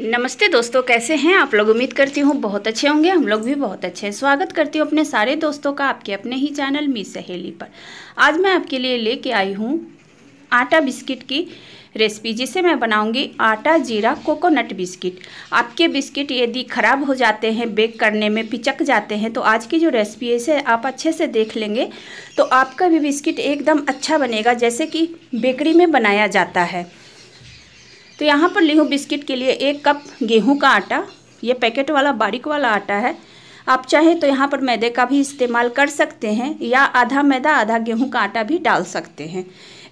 नमस्ते दोस्तों कैसे हैं आप लोग उम्मीद करती हूँ बहुत अच्छे होंगे हम लोग भी बहुत अच्छे हैं स्वागत करती हूँ अपने सारे दोस्तों का आपके अपने ही चैनल मी सहेली पर आज मैं आपके लिए लेके आई हूँ आटा बिस्किट की रेसिपी जिसे मैं बनाऊंगी आटा जीरा कोकोनट बिस्किट आपके बिस्किट यदि ख़राब हो जाते हैं बेक करने में पिचक जाते हैं तो आज की जो रेसिपी है इसे आप अच्छे से देख लेंगे तो आपका भी बिस्किट एकदम अच्छा बनेगा जैसे कि बेकरी में बनाया जाता है तो यहाँ पर ली हूँ बिस्किट के लिए एक कप गेहूँ का आटा ये पैकेट वाला बारीक वाला आटा है आप चाहे तो यहाँ पर मैदे का भी इस्तेमाल कर सकते हैं या आधा मैदा आधा गेहूँ का आटा भी डाल सकते हैं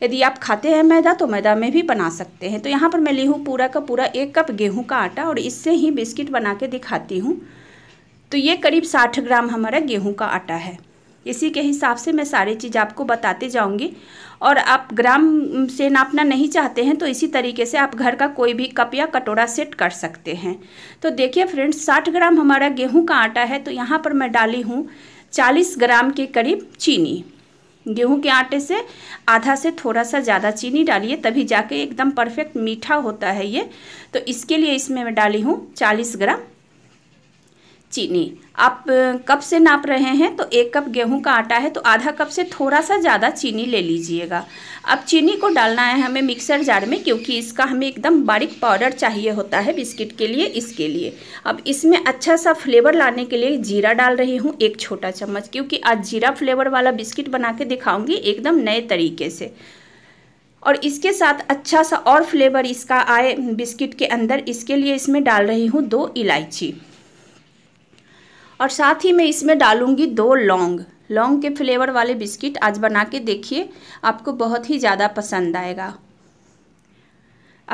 यदि आप खाते हैं मैदा तो मैदा में भी बना सकते हैं तो यहाँ पर मैं ली हूँ पूरा का पूरा एक कप गेहूँ का आटा और इससे ही बिस्किट बना के दिखाती हूँ तो ये करीब साठ ग्राम हमारा गेहूँ का आटा है इसी के हिसाब से मैं सारी चीज़ आपको बताते जाऊंगी और आप ग्राम से नापना नहीं चाहते हैं तो इसी तरीके से आप घर का कोई भी कप या कटोरा सेट कर सकते हैं तो देखिए फ्रेंड्स साठ ग्राम हमारा गेहूं का आटा है तो यहाँ पर मैं डाली हूँ चालीस ग्राम के करीब चीनी गेहूं के आटे से आधा से थोड़ा सा ज़्यादा चीनी डालिए तभी जाके एकदम परफेक्ट मीठा होता है ये तो इसके लिए इसमें मैं डाली हूँ चालीस ग्राम चीनी आप कप से नाप रहे हैं तो एक कप गेहूं का आटा है तो आधा कप से थोड़ा सा ज़्यादा चीनी ले लीजिएगा अब चीनी को डालना है हमें मिक्सर जार में क्योंकि इसका हमें एकदम बारीक पाउडर चाहिए होता है बिस्किट के लिए इसके लिए अब इसमें अच्छा सा फ्लेवर लाने के लिए जीरा डाल रही हूँ एक छोटा चम्मच क्योंकि आज जीरा फ्लेवर वाला बिस्किट बना के दिखाऊँगी एकदम नए तरीके से और इसके साथ अच्छा सा और फ्लेवर इसका आए बिस्किट के अंदर इसके लिए इसमें डाल रही हूँ दो इलायची और साथ ही मैं इसमें डालूँगी दो लौंग लौंग के फ्लेवर वाले बिस्किट आज बना के देखिए आपको बहुत ही ज़्यादा पसंद आएगा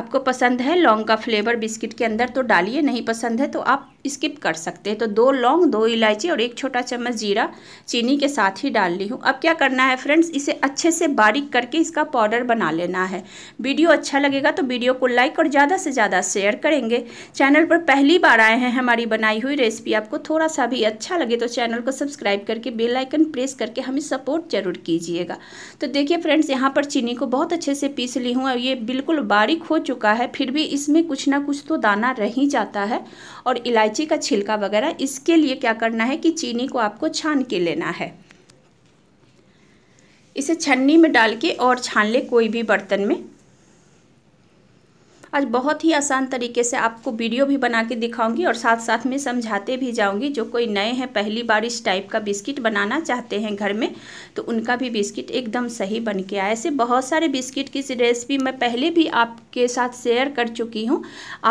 आपको पसंद है लौंग का फ्लेवर बिस्किट के अंदर तो डालिए नहीं पसंद है तो आप स्किप कर सकते हैं तो दो लौंग दो इलायची और एक छोटा चम्मच जीरा चीनी के साथ ही डाल ली हूँ अब क्या करना है फ्रेंड्स इसे अच्छे से बारीक करके इसका पाउडर बना लेना है वीडियो अच्छा लगेगा तो वीडियो को लाइक और ज़्यादा से ज़्यादा शेयर करेंगे चैनल पर पहली बार आए हैं हमारी बनाई हुई रेसिपी आपको थोड़ा सा भी अच्छा लगे तो चैनल को सब्सक्राइब करके बेलाइकन प्रेस करके हमें सपोर्ट जरूर कीजिएगा तो देखिए फ्रेंड्स यहाँ पर चीनी को बहुत अच्छे से पीस ली हूँ और ये बिल्कुल बारीक हो चुका है फिर भी इसमें कुछ ना कुछ तो दाना रह ही जाता है और इलायची इलायची का छिलका वगैरह इसके लिए क्या करना है कि चीनी को आपको छान के लेना है इसे छन्नी में डाल के और छान ले कोई भी बर्तन में आज बहुत ही आसान तरीके से आपको वीडियो भी बना के दिखाऊंगी और साथ साथ में समझाते भी जाऊंगी जो कोई नए हैं पहली बार इस टाइप का बिस्किट बनाना चाहते हैं घर में तो उनका भी बिस्किट एकदम सही बन के आए ऐसे बहुत सारे बिस्किट की रेसिपी मैं पहले भी आपके साथ शेयर कर चुकी हूँ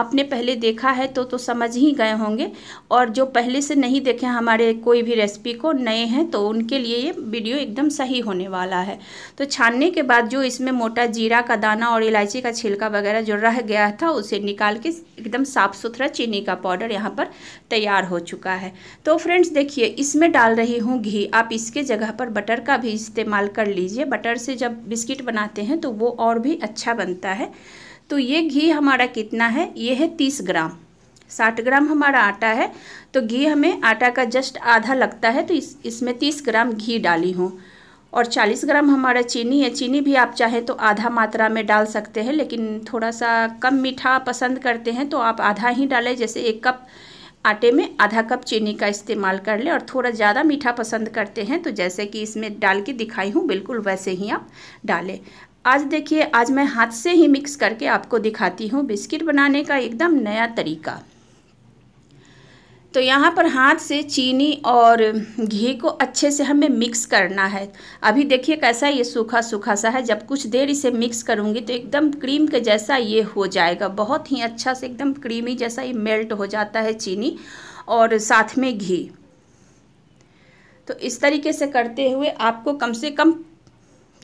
आपने पहले देखा है तो तो समझ ही गए होंगे और जो पहले से नहीं देखे हमारे कोई भी रेसिपी को नए हैं तो उनके लिए ये वीडियो एकदम सही होने वाला है तो छानने के बाद जो इसमें मोटा जीरा का दाना और इलायची का छिलका वगैरह जो रह गया था उसे निकाल के एकदम साफ़ सुथरा चीनी का पाउडर यहाँ पर तैयार हो चुका है तो फ्रेंड्स देखिए इसमें डाल रही हूँ घी आप इसके जगह पर बटर का भी इस्तेमाल कर लीजिए बटर से जब बिस्किट बनाते हैं तो वो और भी अच्छा बनता है तो ये घी हमारा कितना है ये है तीस ग्राम साठ ग्राम हमारा आटा है तो घी हमें आटा का जस्ट आधा लगता है तो इस इसमें तीस ग्राम घी डाली हूँ और 40 ग्राम हमारा चीनी है चीनी भी आप चाहें तो आधा मात्रा में डाल सकते हैं लेकिन थोड़ा सा कम मीठा पसंद करते हैं तो आप आधा ही डालें जैसे एक कप आटे में आधा कप चीनी का इस्तेमाल कर लें और थोड़ा ज़्यादा मीठा पसंद करते हैं तो जैसे कि इसमें डाल के दिखाई हूँ बिल्कुल वैसे ही आप डालें आज देखिए आज मैं हाथ से ही मिक्स करके आपको दिखाती हूँ बिस्किट बनाने का एकदम नया तरीका तो यहाँ पर हाथ से चीनी और घी को अच्छे से हमें मिक्स करना है अभी देखिए कैसा ये सूखा सूखा सा है जब कुछ देर इसे मिक्स करूँगी तो एकदम क्रीम के जैसा ये हो जाएगा बहुत ही अच्छा से एकदम क्रीमी जैसा ये मेल्ट हो जाता है चीनी और साथ में घी तो इस तरीके से करते हुए आपको कम से कम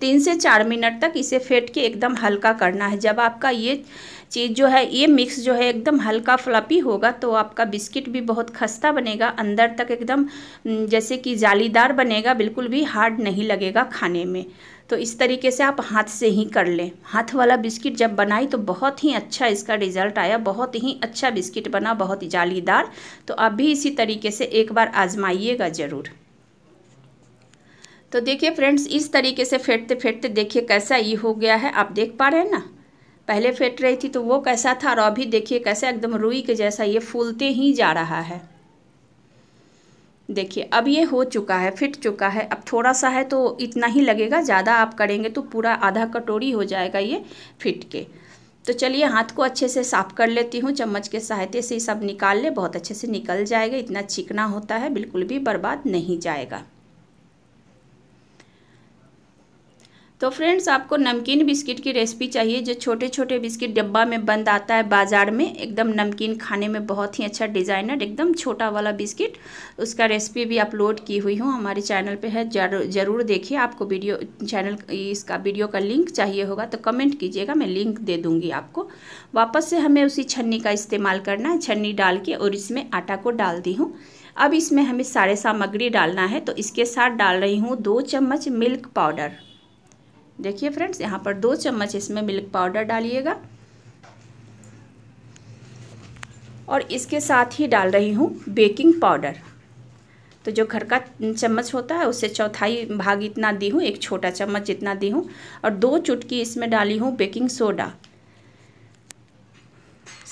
तीन से चार मिनट तक इसे फेंट के एकदम हल्का करना है जब आपका ये चीज़ जो है ये मिक्स जो है एकदम हल्का फ्लपी होगा तो आपका बिस्किट भी बहुत खस्ता बनेगा अंदर तक एकदम जैसे कि जालीदार बनेगा बिल्कुल भी हार्ड नहीं लगेगा खाने में तो इस तरीके से आप हाथ से ही कर लें हाथ वाला बिस्किट जब बनाई तो बहुत ही अच्छा इसका रिजल्ट आया बहुत ही अच्छा बिस्किट बना बहुत ही जालीदार तो आप भी इसी तरीके से एक बार आजमाइएगा ज़रूर तो देखिए फ्रेंड्स इस तरीके से फेंटते फेंटते देखिए कैसा ये हो गया है आप देख पा रहे हैं ना पहले फेंट रही थी तो वो कैसा था और अभी देखिए कैसा एकदम रुई के जैसा ये फूलते ही जा रहा है देखिए अब ये हो चुका है फिट चुका है अब थोड़ा सा है तो इतना ही लगेगा ज़्यादा आप करेंगे तो पूरा आधा कटोरी हो जाएगा ये फिट के तो चलिए हाथ को अच्छे से साफ़ कर लेती हूँ चम्मच के सहायते से सब निकाल ले बहुत अच्छे से निकल जाएगा इतना चिकना होता है बिल्कुल भी बर्बाद नहीं जाएगा तो फ्रेंड्स आपको नमकीन बिस्किट की रेसिपी चाहिए जो छोटे छोटे बिस्किट डब्बा में बंद आता है बाज़ार में एकदम नमकीन खाने में बहुत ही अच्छा डिज़ाइनर एकदम छोटा वाला बिस्किट उसका रेसिपी भी अपलोड की हुई हूँ हमारे चैनल पे है ज़रूर देखिए आपको वीडियो चैनल इसका वीडियो का लिंक चाहिए होगा तो कमेंट कीजिएगा मैं लिंक दे दूँगी आपको वापस से हमें उसी छन्नी का इस्तेमाल करना है छन्नी डाल के और इसमें आटा को डाल दी हूँ अब इसमें हमें सारे सामग्री डालना है तो इसके साथ डाल रही हूँ दो चम्मच मिल्क पाउडर देखिए फ्रेंड्स यहाँ पर दो चम्मच इसमें मिल्क पाउडर डालिएगा और इसके साथ ही डाल रही हूँ बेकिंग पाउडर तो जो घर का चम्मच होता है उससे चौथाई भाग इतना दी हूँ एक छोटा चम्मच इतना दी हूँ और दो चुटकी इसमें डाली हूँ बेकिंग सोडा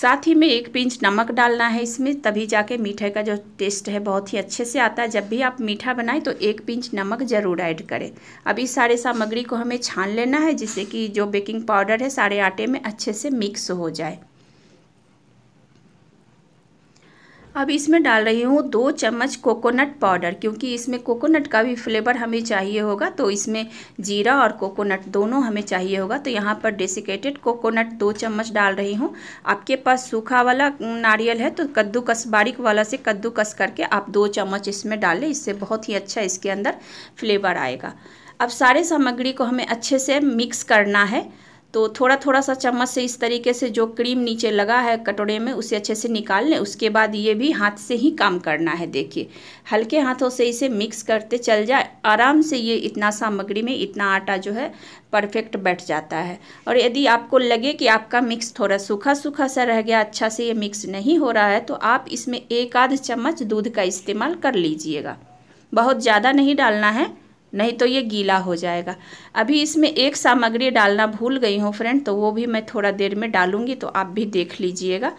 साथ ही में एक पिंच नमक डालना है इसमें तभी जाके मीठे का जो टेस्ट है बहुत ही अच्छे से आता है जब भी आप मीठा बनाएं तो एक पिंच नमक ज़रूर ऐड करें अब इस सारे सामग्री को हमें छान लेना है जिससे कि जो बेकिंग पाउडर है सारे आटे में अच्छे से मिक्स हो जाए अब इसमें डाल रही हूँ दो चम्मच कोकोनट पाउडर क्योंकि इसमें कोकोनट का भी फ्लेवर हमें चाहिए होगा तो इसमें जीरा और कोकोनट दोनों हमें चाहिए होगा तो यहाँ पर डेसिकेटेड कोकोनट दो चम्मच डाल रही हूँ आपके पास सूखा वाला नारियल है तो कद्दूकस बारीक वाला से कद्दूकस करके आप दो चम्मच इसमें डालें इससे बहुत ही अच्छा इसके अंदर फ्लेवर आएगा अब सारे सामग्री को हमें अच्छे से मिक्स करना है तो थोड़ा थोड़ा सा चम्मच से इस तरीके से जो क्रीम नीचे लगा है कटोरे में उसे अच्छे से निकाल लें उसके बाद ये भी हाथ से ही काम करना है देखिए हल्के हाथों से इसे मिक्स करते चल जाए आराम से ये इतना सामग्री में इतना आटा जो है परफेक्ट बैठ जाता है और यदि आपको लगे कि आपका मिक्स थोड़ा सूखा सूखा सा रह गया अच्छा से ये मिक्स नहीं हो रहा है तो आप इसमें एक आध चम्मच दूध का इस्तेमाल कर लीजिएगा बहुत ज़्यादा नहीं डालना है नहीं तो ये गीला हो जाएगा अभी इसमें एक सामग्री डालना भूल गई हूँ फ्रेंड तो वो भी मैं थोड़ा देर में डालूँगी तो आप भी देख लीजिएगा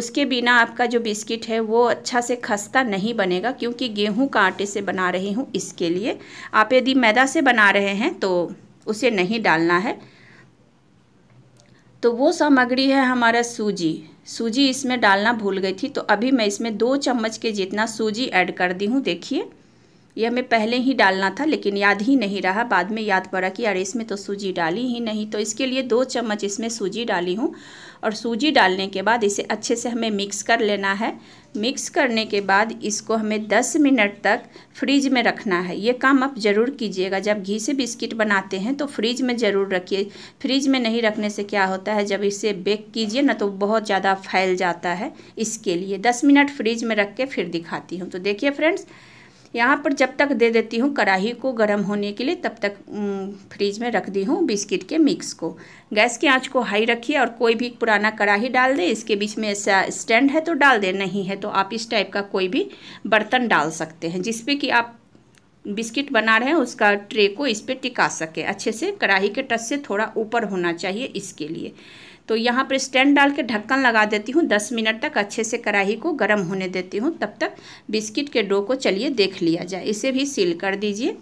उसके बिना आपका जो बिस्किट है वो अच्छा से खस्ता नहीं बनेगा क्योंकि गेहूं का आटे से बना रही हूँ इसके लिए आप यदि मैदा से बना रहे हैं तो उसे नहीं डालना है तो वो सामग्री है हमारा सूजी सूजी इसमें डालना भूल गई थी तो अभी मैं इसमें दो चम्मच के जितना सूजी ऐड कर दी हूँ देखिए यह हमें पहले ही डालना था लेकिन याद ही नहीं रहा बाद में याद पड़ा कि अरे इसमें तो सूजी डाली ही नहीं तो इसके लिए दो चम्मच इसमें सूजी डाली हूँ और सूजी डालने के बाद इसे अच्छे से हमें मिक्स कर लेना है मिक्स करने के बाद इसको हमें 10 मिनट तक फ्रिज में रखना है ये काम आप ज़रूर कीजिएगा जब घी से बिस्किट बनाते हैं तो फ्रिज में ज़रूर रखिए फ्रिज में नहीं रखने से क्या होता है जब इसे बेक कीजिए ना तो बहुत ज़्यादा फैल जाता है इसके लिए 10 मिनट फ्रीज में रख के फिर दिखाती हूँ तो देखिए फ्रेंड्स यहाँ पर जब तक दे देती हूँ कढ़ाई को गर्म होने के लिए तब तक फ्रिज में रख दी हूँ बिस्किट के मिक्स को गैस की आंच को हाई रखिए और कोई भी पुराना कढ़ाई डाल दे इसके बीच में ऐसा स्टैंड है तो डाल दे नहीं है तो आप इस टाइप का कोई भी बर्तन डाल सकते हैं जिसपे कि आप बिस्किट बना रहे हैं उसका ट्रे को इस पर टिका सके अच्छे से कढ़ाई के टच से थोड़ा ऊपर होना चाहिए इसके लिए तो यहाँ पर स्टैंड डाल के ढक्कन लगा देती हूँ दस मिनट तक अच्छे से कढ़ाई को गर्म होने देती हूँ तब तक बिस्किट के डो को चलिए देख लिया जाए इसे भी सील कर दीजिए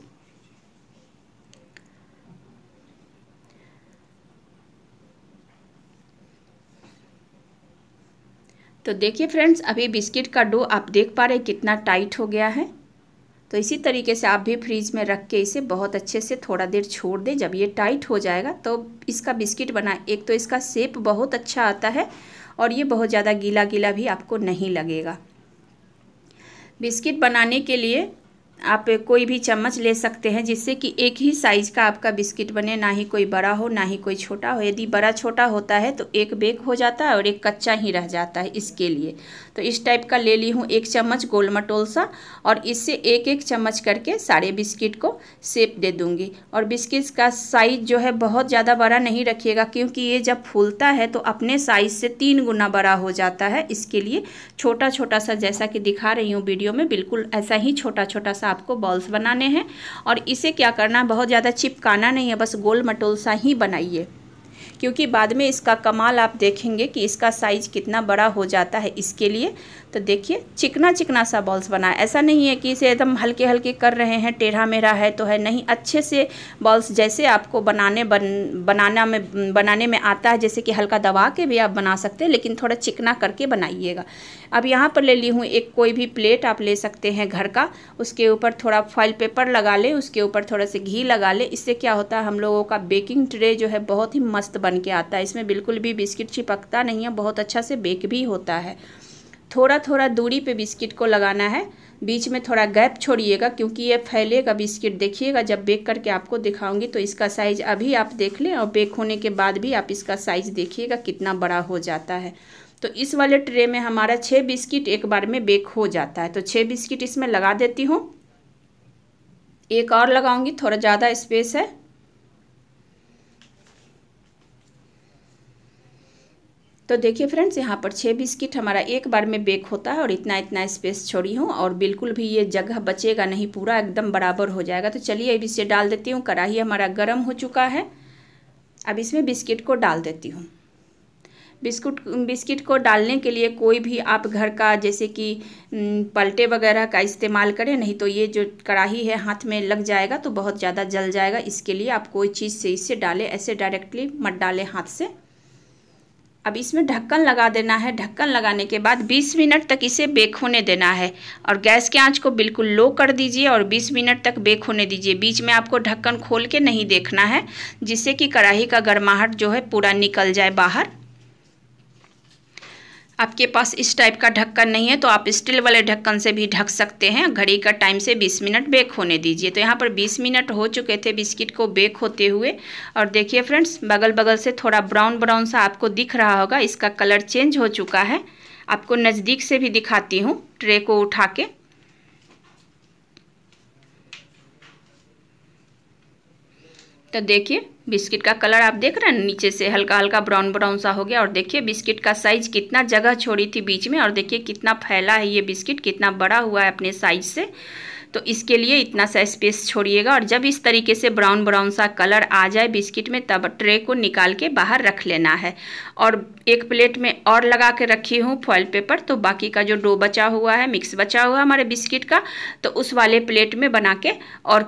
तो देखिए फ्रेंड्स अभी बिस्किट का डो आप देख पा रहे कितना टाइट हो गया है तो इसी तरीके से आप भी फ्रिज में रख के इसे बहुत अच्छे से थोड़ा देर छोड़ दें जब ये टाइट हो जाएगा तो इसका बिस्किट बना एक तो इसका सेप बहुत अच्छा आता है और ये बहुत ज़्यादा गीला गीला भी आपको नहीं लगेगा बिस्किट बनाने के लिए आप कोई भी चम्मच ले सकते हैं जिससे कि एक ही साइज़ का आपका बिस्किट बने ना ही कोई बड़ा हो ना ही कोई छोटा हो यदि बड़ा छोटा होता है तो एक बेक हो जाता है और एक कच्चा ही रह जाता है इसके लिए तो इस टाइप का ले ली हूँ एक चम्मच गोल मटोलसा और इससे एक एक चम्मच करके सारे बिस्किट को सेप दे दूँगी और बिस्किट का साइज़ जो है बहुत ज़्यादा बड़ा नहीं रखिएगा क्योंकि ये जब फूलता है तो अपने साइज़ से तीन गुना बड़ा हो जाता है इसके लिए छोटा छोटा सा जैसा कि दिखा रही हूँ वीडियो में बिल्कुल ऐसा ही छोटा छोटा सा आपको बॉल्स बनाने हैं और इसे क्या करना बहुत ज़्यादा चिपकाना नहीं है बस गोल मटोलसा ही बनाइए क्योंकि बाद में इसका कमाल आप देखेंगे कि इसका साइज कितना बड़ा हो जाता है इसके लिए तो देखिए चिकना चिकना सा बॉल्स बना ऐसा नहीं है कि इसे एकदम हल्के हल्के कर रहे हैं टेढ़ा मेढ़ा है तो है नहीं अच्छे से बॉल्स जैसे आपको बनाने बन बनाना में बनाने में आता है जैसे कि हल्का दबा के भी आप बना सकते हैं लेकिन थोड़ा चिकना करके बनाइएगा अब यहाँ पर ले ली हूँ एक कोई भी प्लेट आप ले सकते हैं घर का उसके ऊपर थोड़ा फॉइल पेपर लगा लें उसके ऊपर थोड़ा सा घी लगा लें इससे क्या होता है हम लोगों का बेकिंग ट्रे जो है बहुत ही मस्त बन के आता है इसमें बिल्कुल भी बिस्किट चिपकता नहीं है बहुत अच्छा से बेक भी होता है थोड़ा थोड़ा दूरी पे बिस्किट को लगाना है बीच में थोड़ा गैप छोड़िएगा क्योंकि ये फैलेगा बिस्किट देखिएगा जब बेक करके आपको दिखाऊंगी तो इसका साइज़ अभी आप देख लें और बेक होने के बाद भी आप इसका साइज़ देखिएगा कितना बड़ा हो जाता है तो इस वाले ट्रे में हमारा छः बिस्किट एक बार में बेक हो जाता है तो छः बिस्किट इसमें लगा देती हूँ एक और लगाऊंगी थोड़ा ज़्यादा स्पेस है तो देखिए फ्रेंड्स यहाँ पर छः बिस्किट हमारा एक बार में बेक होता है और इतना इतना स्पेस छोड़ी हूँ और बिल्कुल भी ये जगह बचेगा नहीं पूरा एकदम बराबर हो जाएगा तो चलिए अब इसे डाल देती हूँ कढ़ाही हमारा गर्म हो चुका है अब इसमें बिस्किट को डाल देती हूँ बिस्कुट बिस्किट को डालने के लिए कोई भी आप घर का जैसे कि पलटे वगैरह का इस्तेमाल करें नहीं तो ये जो कढ़ाही है हाथ में लग जाएगा तो बहुत ज़्यादा जल जाएगा इसके लिए आप कोई चीज़ से इसे डालें ऐसे डायरेक्टली मत डालें हाथ से अब इसमें ढक्कन लगा देना है ढक्कन लगाने के बाद 20 मिनट तक इसे बेक होने देना है और गैस के आंच को बिल्कुल लो कर दीजिए और 20 मिनट तक बेक होने दीजिए बीच में आपको ढक्कन खोल के नहीं देखना है जिससे कि कढ़ाई का गर्माहट जो है पूरा निकल जाए बाहर आपके पास इस टाइप का ढक्कन नहीं है तो आप स्टील वाले ढक्कन से भी ढक सकते हैं घड़ी का टाइम से 20 मिनट बेक होने दीजिए तो यहाँ पर 20 मिनट हो चुके थे बिस्किट को बेक होते हुए और देखिए फ्रेंड्स बगल बगल से थोड़ा ब्राउन ब्राउन सा आपको दिख रहा होगा इसका कलर चेंज हो चुका है आपको नज़दीक से भी दिखाती हूँ ट्रे को उठा के तो देखिए बिस्किट का कलर आप देख रहे हैं नीचे से हल्का हल्का ब्राउन ब्राउन सा हो गया और देखिए बिस्किट का साइज कितना जगह छोड़ी थी बीच में और देखिए कितना फैला है ये बिस्किट कितना बड़ा हुआ है अपने साइज से तो इसके लिए इतना सा स्पेस छोड़िएगा और जब इस तरीके से ब्राउन ब्राउन सा कलर आ जाए बिस्किट में तब ट्रे को निकाल के बाहर रख लेना है और एक प्लेट में और लगा के रखी हूँ फॉइल पेपर तो बाकी का जो डो बचा हुआ है मिक्स बचा हुआ हमारे बिस्किट का तो उस वाले प्लेट में बना के और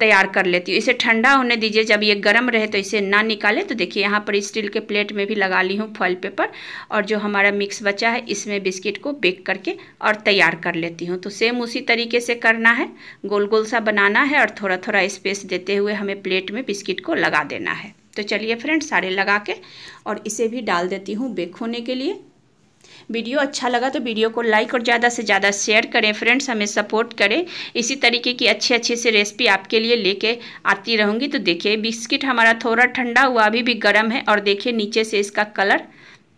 तैयार कर लेती हूँ इसे ठंडा होने दीजिए जब ये गर्म रहे तो इसे ना निकाले तो देखिए यहाँ पर स्टील के प्लेट में भी लगा ली हूँ फॉइल पेपर और जो हमारा मिक्स बचा है इसमें बिस्किट को बेक करके और तैयार कर लेती हूँ तो सेम उसी तरीके से करना करना है गोल गोल सा बनाना है और थोड़ा थोड़ा स्पेस देते हुए हमें प्लेट में बिस्किट को लगा देना है तो चलिए फ्रेंड सारे लगा के और इसे भी डाल देती हूँ बेक होने के लिए वीडियो अच्छा लगा तो वीडियो को लाइक और ज़्यादा से ज़्यादा शेयर करें फ्रेंड्स हमें सपोर्ट करें इसी तरीके की अच्छी अच्छी से रेसिपी आपके लिए लेके आती रहूँगी तो देखिए बिस्किट हमारा थोड़ा ठंडा हुआ अभी भी गर्म है और देखिए नीचे से इसका कलर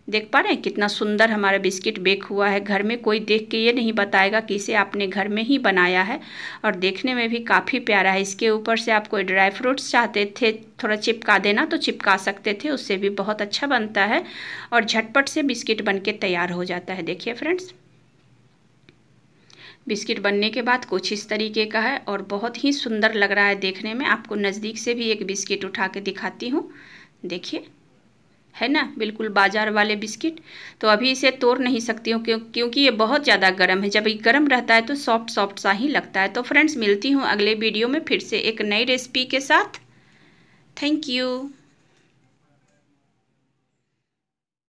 देख पा रहे हैं कितना सुंदर हमारा बिस्किट बेक हुआ है घर में कोई देख के ये नहीं बताएगा कि इसे आपने घर में ही बनाया है और देखने में भी काफ़ी प्यारा है इसके ऊपर से आप कोई ड्राई फ्रूट्स चाहते थे थोड़ा चिपका देना तो चिपका सकते थे उससे भी बहुत अच्छा बनता है और झटपट से बिस्किट बन के तैयार हो जाता है देखिए फ्रेंड्स बिस्किट बनने के बाद कुछ इस तरीके का है और बहुत ही सुंदर लग रहा है देखने में आपको नज़दीक से भी एक बिस्किट उठा के दिखाती हूँ देखिए है ना बिल्कुल बाजार वाले बिस्किट तो अभी इसे तोड़ नहीं सकती हूँ क्योंकि ये बहुत ज़्यादा गर्म है जब ये गर्म रहता है तो सॉफ्ट सॉफ्ट सा ही लगता है तो फ्रेंड्स मिलती हूँ अगले वीडियो में फिर से एक नई रेसिपी के साथ थैंक यू